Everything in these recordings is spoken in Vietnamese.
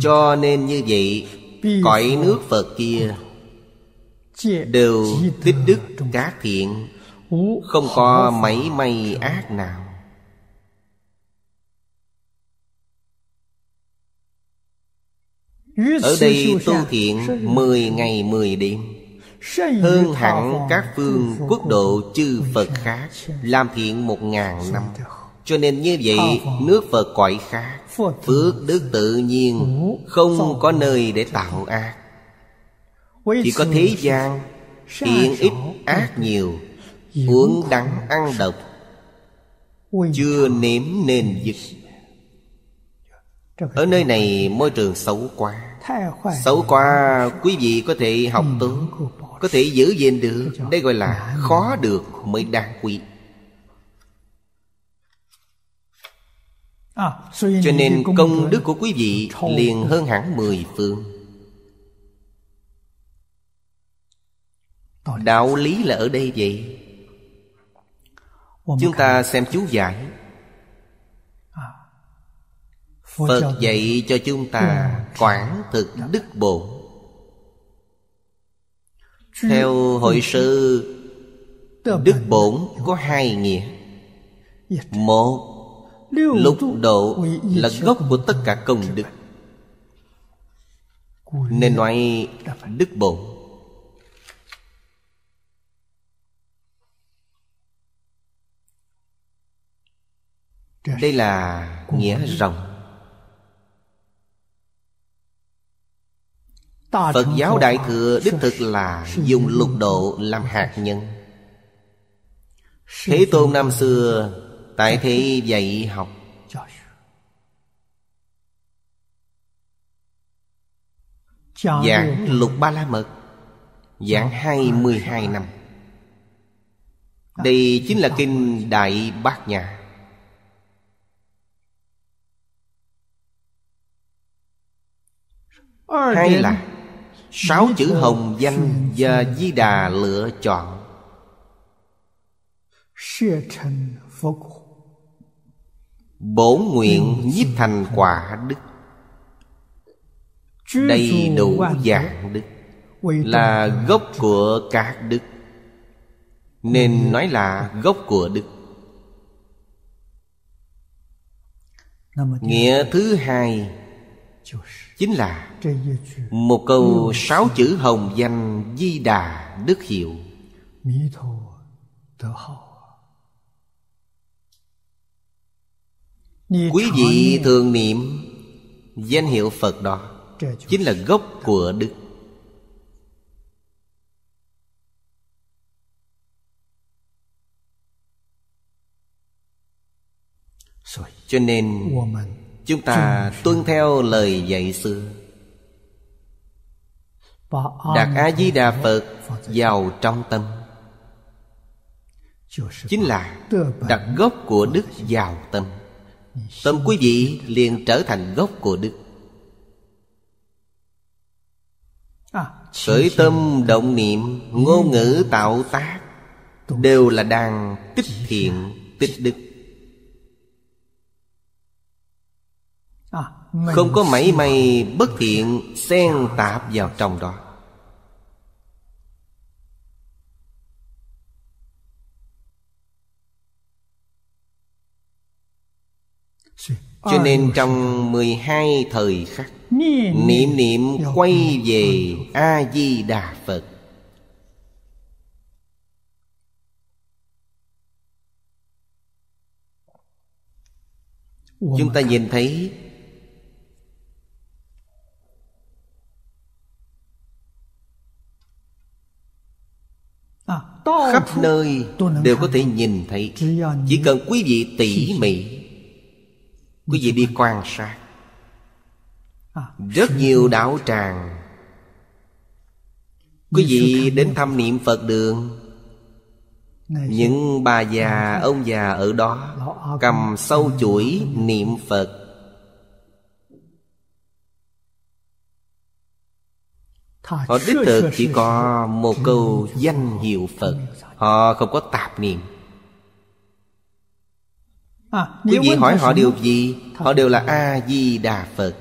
Cho nên như vậy Cõi nước Phật kia Đều tích đức cá thiện Không có mảy may ác nào Ở đây tu thiện mười ngày mười đêm Hơn hẳn các phương quốc độ chư Phật khác Làm thiện một ngàn năm Cho nên như vậy nước Phật cõi khác Phước đức tự nhiên Không có nơi để tạo ác Chỉ có thế gian Thiện ít ác nhiều Uống đắng ăn độc Chưa nếm nên dứt Ở nơi này môi trường xấu quá Xấu quá quý vị có thể học tốt Có thể giữ gìn được Đây gọi là khó được mới đáng quý À, cho nên công đức của quý vị liền hơn hẳn mười phương Đạo lý là ở đây vậy Chúng ta xem chú giải à, Phật dạy cho chúng ta quản thực dạ. đức bổn Theo hội sư Đức bổn dạ. có hai nghĩa dạ. Một Lục độ là gốc của tất cả công đức Nên nói đức bổn Đây là nghĩa rộng Phật giáo Đại Thừa đích thực là dùng lục độ làm hạt nhân Thế Tôn năm xưa Tại thế dạy học Giảng lục ba la mật Giảng 22 năm Đây chính là kinh Đại Bát Nhã Hay là Sáu chữ hồng danh và di đà lựa chọn Sẽ thành Phật Bổ nguyện nhiếp thành quả đức Đầy đủ dạng đức Là gốc của các đức Nên nói là gốc của đức Nghĩa thứ hai Chính là Một câu sáu chữ hồng danh Di Đà Đức Hiệu Mí Thô 德好 quý vị thường niệm danh hiệu phật đó chính là gốc của đức cho nên chúng ta tuân theo lời dạy xưa đặt a di đà phật vào trong tâm chính là đặt gốc của đức vào tâm Tâm quý vị liền trở thành gốc của đức à, Khởi tâm động niệm Ngôn ngữ tạo tác Đều là đang tích thiện tích đức à, Không có mảy may bất thiện Xen tạp vào trong đó Cho nên trong 12 thời khắc Niệm niệm quay về A-di-đà Phật Chúng ta nhìn thấy à, Khắp nơi đều có thể nhìn thấy Chỉ cần quý vị tỉ mỉ Quý vị đi quan sát à, Rất nhiều đạo tràng Quý vị đến thăm niệm Phật đường Những bà già, ông già ở đó Cầm sâu chuỗi niệm Phật Họ đích thực chỉ có một câu danh hiệu Phật Họ không có tạp niệm À, quý vị hỏi họ điều gì Họ đều là A-di-đà Phật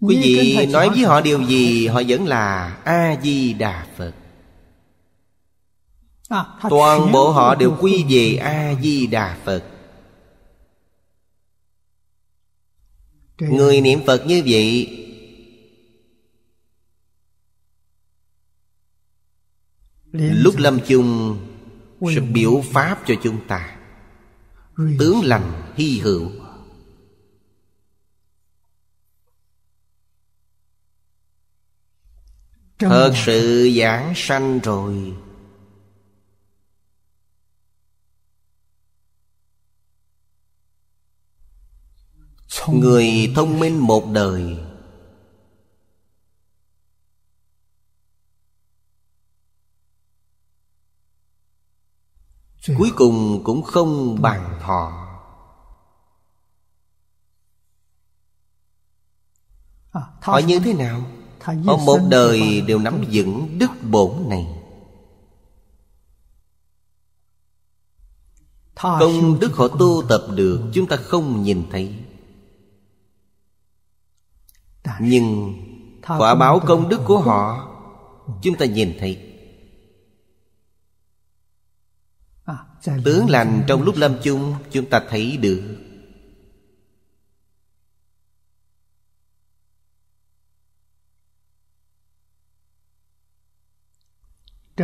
Quý vị nói với họ điều gì Họ vẫn là A-di-đà Phật à, Toàn bộ họ đều quy về A-di-đà Phật Người niệm Phật như vậy Lúc lâm chung sẽ biểu pháp cho chúng ta tướng lành hy hữu thật sự giảng sanh rồi người thông minh một đời Ừ. cuối cùng cũng không bằng thọ à, họ như thế nào họ một đời đều nắm vững đức bổn này công đức họ tu tập được chúng ta không nhìn thấy nhưng quả báo công đức của họ chúng ta nhìn thấy Tướng lành trong lúc lâm chung chúng ta thấy được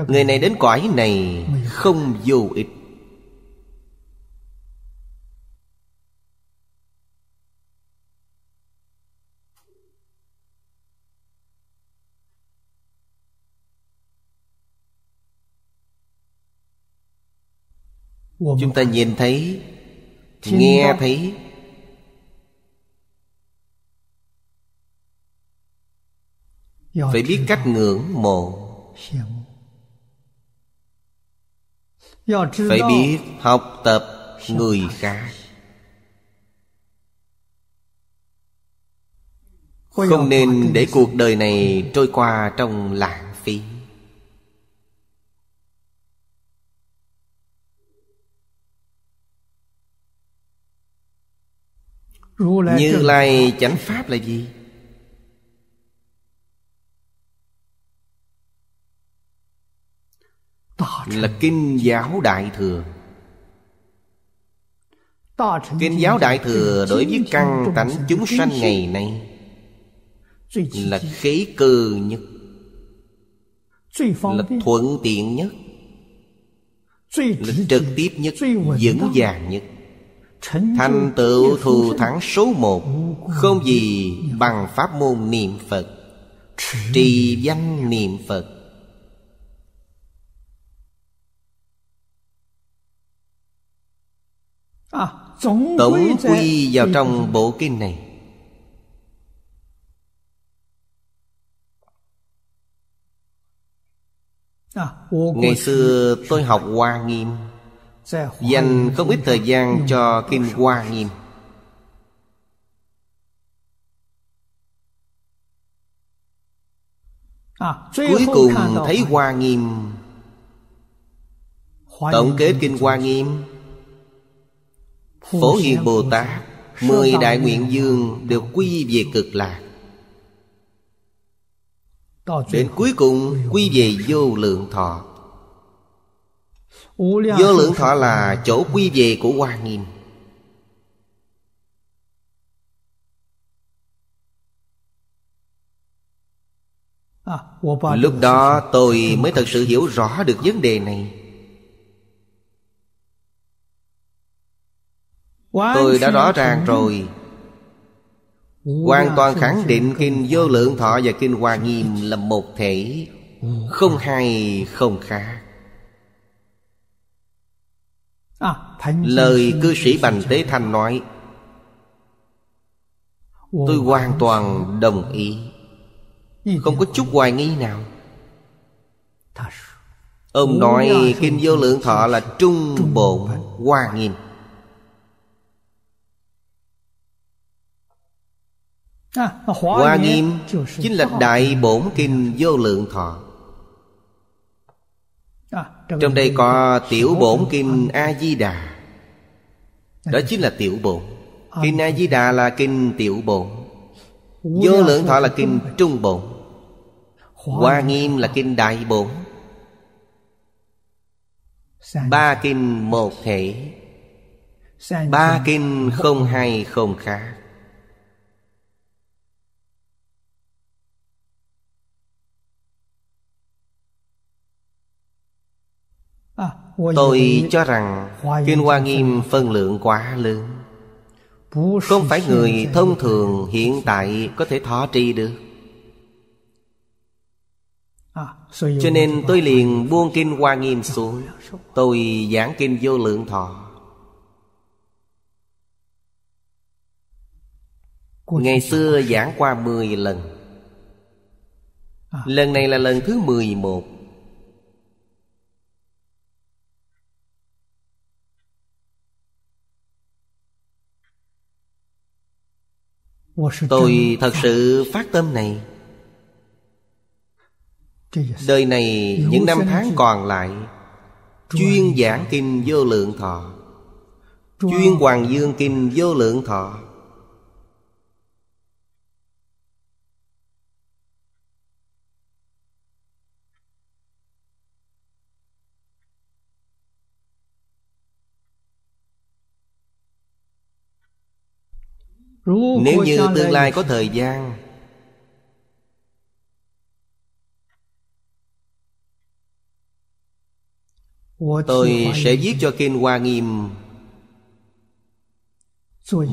Người này đến cõi này không vô ích chúng ta nhìn thấy nghe thấy phải biết cách ngưỡng mộ phải biết học tập người khác không nên để cuộc đời này trôi qua trong lãng phí như lai chánh pháp là gì là kinh giáo đại thừa kinh giáo đại thừa đối với căn tánh chúng sanh ngày nay là khí cơ nhất là thuận tiện nhất là trực tiếp nhất vững vàng nhất Thành tựu thù thắng số một Không gì bằng pháp môn niệm Phật Trì danh niệm Phật à, Tổng quy vào trong bộ kinh này à, Ngày xưa tôi học Hoa Nghiêm dành không ít thời gian cho kinh Hoa Nghiêm Cuối cùng thấy Hoa Nghiêm Tổng kết Kinh Hoa Nghiêm Phổ Hiền Bồ Tát Mười đại nguyện dương đều quy về cực lạc Đến cuối cùng quy về vô lượng thọ Vô lượng thọ là chỗ quy về của Hoa Nghiêm à, Lúc đó tôi mới thật sự hiểu rõ được vấn đề này Tôi đã rõ ràng rồi Hoàn toàn khẳng định Kinh Vô Lượng Thọ và Kinh Hoa Nghiêm là một thể Không hay không khác À, Lời cư sĩ Bành Tế Thanh nói Tôi hoàn toàn đồng ý Không có chút hoài nghi nào Ông nói Kinh Vô Lượng Thọ là trung bộn hoa nghiêm à, Hoa nghiêm chính là Đại Bổn Kinh Vô Lượng Thọ trong đây có tiểu bổn kinh A-di-đà dạ. Đó chính là tiểu bổn à. Kinh A-di-đà là kinh tiểu bổn Vô lượng thọ là kinh trung bổn Hoa nghiêm là kinh đại bổn Ba kinh một hệ Ba kinh không hay không khác Tôi cho rằng Kinh Hoa Nghiêm phân lượng quá lớn Không phải người thông thường hiện tại có thể thọ trì được à, Cho nên tôi liền buông Kinh Hoa Nghiêm xuống Tôi giảng Kinh Vô Lượng Thọ Ngày xưa giảng qua 10 lần à. Lần này là lần thứ 11 Tôi thật sự phát tâm này Đời này những năm tháng còn lại Chuyên giảng kinh vô lượng thọ Chuyên hoàng dương kinh vô lượng thọ Nếu như tương lai có thời gian Tôi sẽ viết cho Kinh Hoa Nghiêm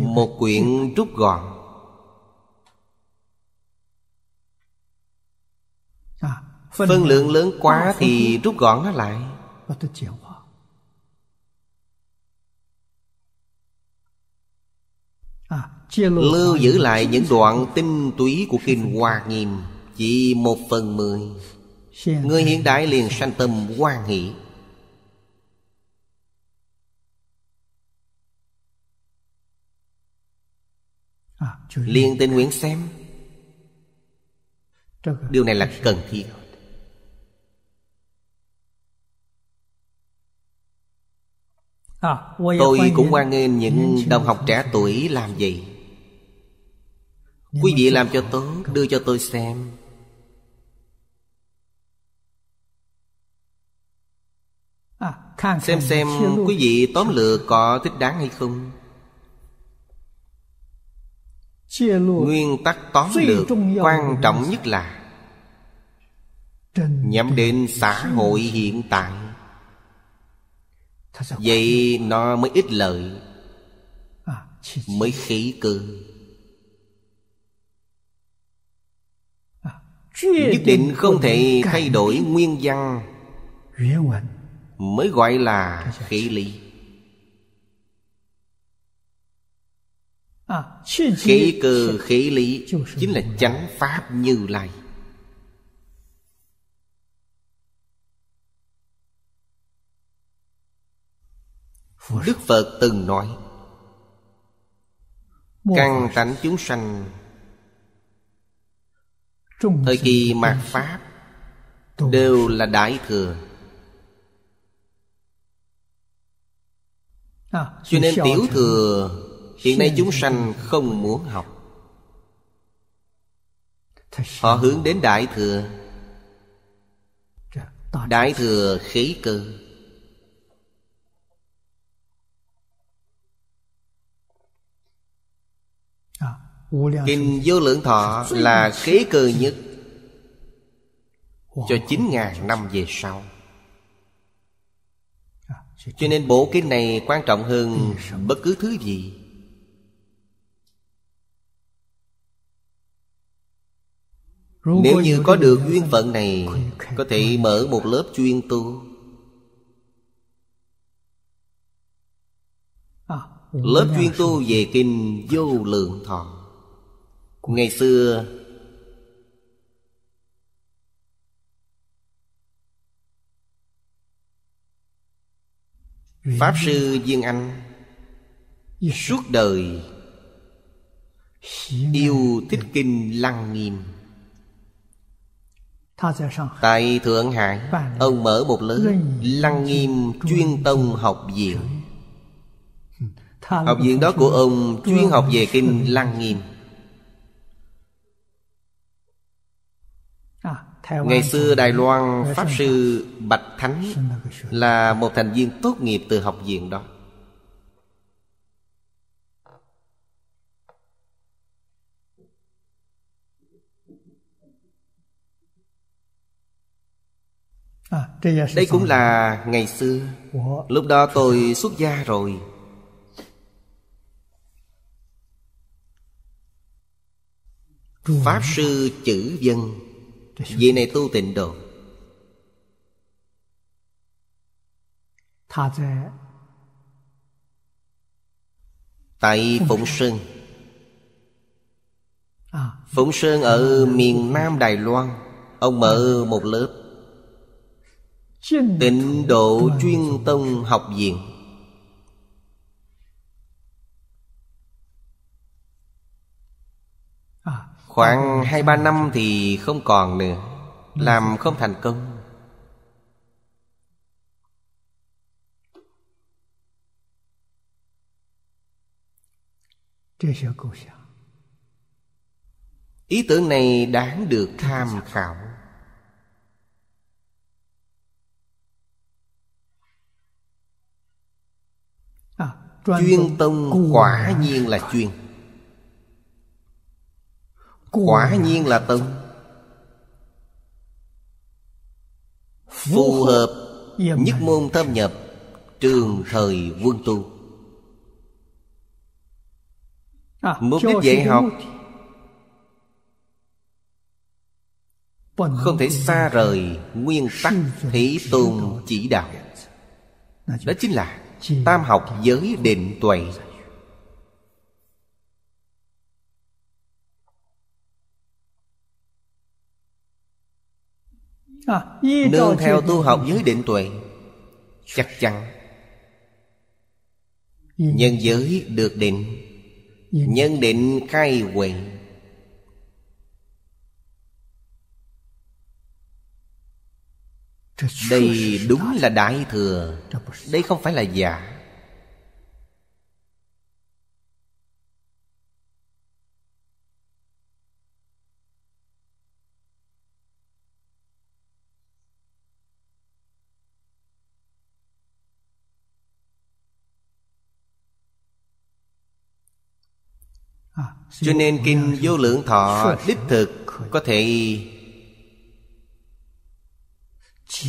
Một quyển rút gọn à, Phân lượng lớn quá thì rút gọn nó lại Lưu giữ lại những đoạn tinh túy của Kinh Hoa Nghiêm Chỉ một phần mười Người hiện đại liền sanh tâm quan hỷ à, Liền tên Nguyễn xem Điều này là cần thiết à, Tôi cũng quan nghênh những đồng học trẻ tuổi làm gì Quý vị làm cho tốt Đưa cho tôi xem à, Xem xem quý vị tóm lược có thích đáng hay không Nguyên tắc tóm lược Quan trọng nhất là Nhắm đến xã hội hiện tại Vậy nó mới ít lợi à, Mới khí cường nhất định không thể thay đổi nguyên văn mới gọi là khí lý khí cơ khí lý chính là chánh pháp như lai đức phật từng nói căn tánh chúng sanh Thời kỳ mạt Pháp Đều là Đại Thừa à, Cho nên Tiểu Thừa Hiện nay chúng sanh không muốn học Họ hướng đến Đại Thừa dạ, Đại Thừa khí cơ Kinh vô lượng thọ là kế cơ nhất Cho 9.000 năm về sau à, Cho nên bộ kinh này quan trọng hơn bất cứ thứ gì Nếu như có được duyên phận này Có thể mở một lớp chuyên tu à, Lớp chuyên tu về kinh vô lượng thọ Ngày xưa Pháp Sư Viên Anh Suốt đời Yêu thích kinh lăng nghiêm Tại Thượng Hải Ông mở một lớp Lăng nghiêm chuyên tông học viện Học viện đó của ông chuyên học về kinh Lăng Nghiêm ngày xưa đài loan pháp sư bạch thánh là một thành viên tốt nghiệp từ học viện đó à, Đây cũng là ngày xưa Lúc đó tôi xuất gia rồi Pháp sư chữ Vân. Vị này tu tịnh độ Tại Phụng Sơn à. Phụng Sơn ở miền Nam Đài Loan Ông mở một lớp Tịnh độ chuyên tông học viện Khoảng 2-3 năm thì không còn nữa Làm không thành công Ý tưởng này đáng được tham khảo Chuyên tông quả nhiên là chuyên quả nhiên là tông phù hợp nhất môn thâm nhập trường thời quân tu à, mục đích dạy học không thể xa rời nguyên tắc thủy tôn chỉ đạo đó chính là tam học giới định tuệ À? Nương theo tu học giới định tuệ Chắc chắn Nhân giới được định Nhân định khai huệ Đây đúng là Đại Thừa Đây không phải là giả À, cho nên Kinh Vô Lượng Thọ đích thực có thể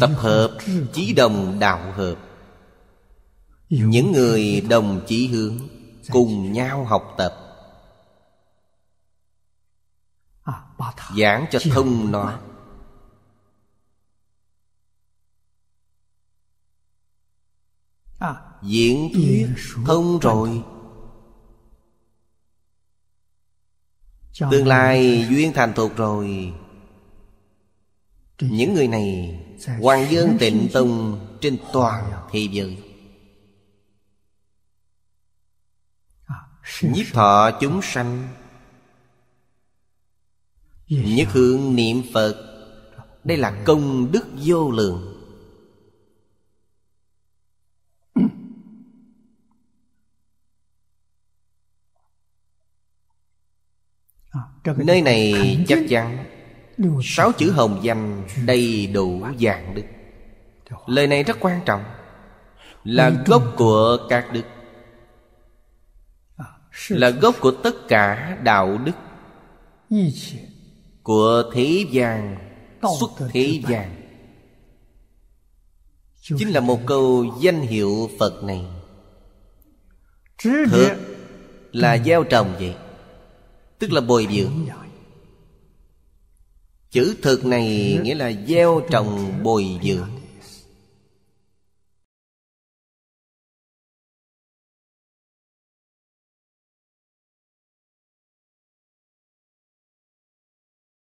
Tập hợp chí đồng đạo hợp Những người đồng chí hướng dạ, Cùng nhau học tập à, Giảng cho thông nó à, Diễn thuyết thông rồi Tương lai duyên thành thuộc rồi Những người này Hoàng dương tịnh tông Trên toàn thế giới à, nhất thọ chúng sanh Nhất hưởng niệm Phật Đây là công đức vô lượng Nơi này chắc chắn Sáu chữ hồng danh đầy đủ dạng đức Lời này rất quan trọng Là gốc của các đức à, Là gốc của tất cả đạo đức Của thế gian Xuất thế gian Chính là một câu danh hiệu Phật này Thực là gieo trồng vậy tức là bồi dưỡng chữ thực này nghĩa là gieo trồng bồi dưỡng